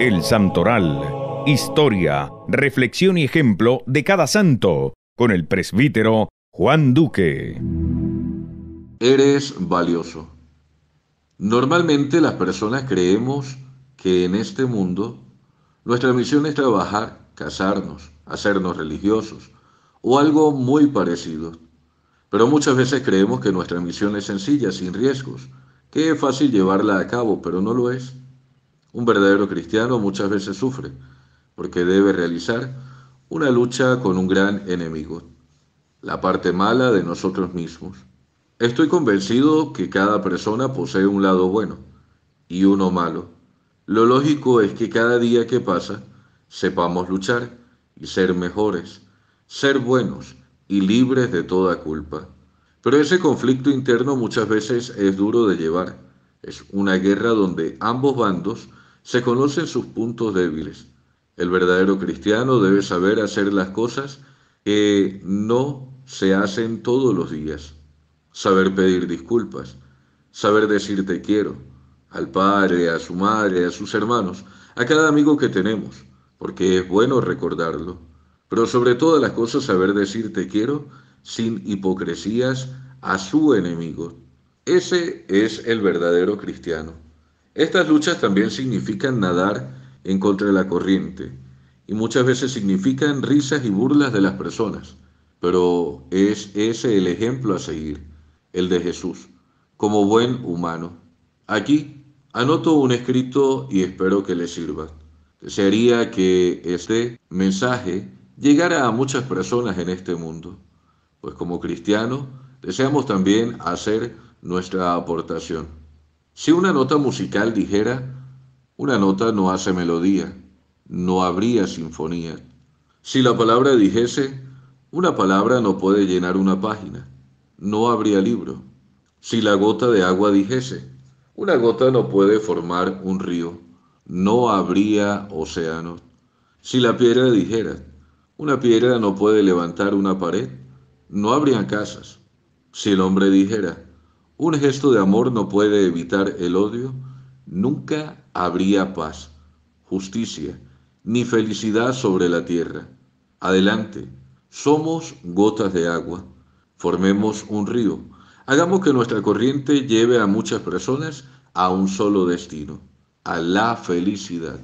El Santoral. Historia, reflexión y ejemplo de cada santo, con el presbítero Juan Duque. Eres valioso. Normalmente las personas creemos que en este mundo nuestra misión es trabajar, casarnos, hacernos religiosos o algo muy parecido. Pero muchas veces creemos que nuestra misión es sencilla, sin riesgos es fácil llevarla a cabo, pero no lo es. Un verdadero cristiano muchas veces sufre, porque debe realizar una lucha con un gran enemigo, la parte mala de nosotros mismos. Estoy convencido que cada persona posee un lado bueno y uno malo. Lo lógico es que cada día que pasa sepamos luchar y ser mejores, ser buenos y libres de toda culpa. Pero ese conflicto interno muchas veces es duro de llevar. Es una guerra donde ambos bandos se conocen sus puntos débiles. El verdadero cristiano debe saber hacer las cosas que no se hacen todos los días. Saber pedir disculpas, saber decir te quiero al padre, a su madre, a sus hermanos, a cada amigo que tenemos, porque es bueno recordarlo. Pero sobre todas las cosas saber decir te quiero sin hipocresías a su enemigo. Ese es el verdadero cristiano. Estas luchas también significan nadar en contra de la corriente y muchas veces significan risas y burlas de las personas, pero es ese el ejemplo a seguir, el de Jesús, como buen humano. Aquí anoto un escrito y espero que le sirva. Desearía que este mensaje llegara a muchas personas en este mundo pues como cristiano deseamos también hacer nuestra aportación. Si una nota musical dijera, una nota no hace melodía, no habría sinfonía. Si la palabra dijese, una palabra no puede llenar una página, no habría libro. Si la gota de agua dijese, una gota no puede formar un río, no habría océano. Si la piedra dijera, una piedra no puede levantar una pared, no habrían casas. Si el hombre dijera, un gesto de amor no puede evitar el odio, nunca habría paz, justicia, ni felicidad sobre la tierra. Adelante, somos gotas de agua, formemos un río, hagamos que nuestra corriente lleve a muchas personas a un solo destino, a la felicidad.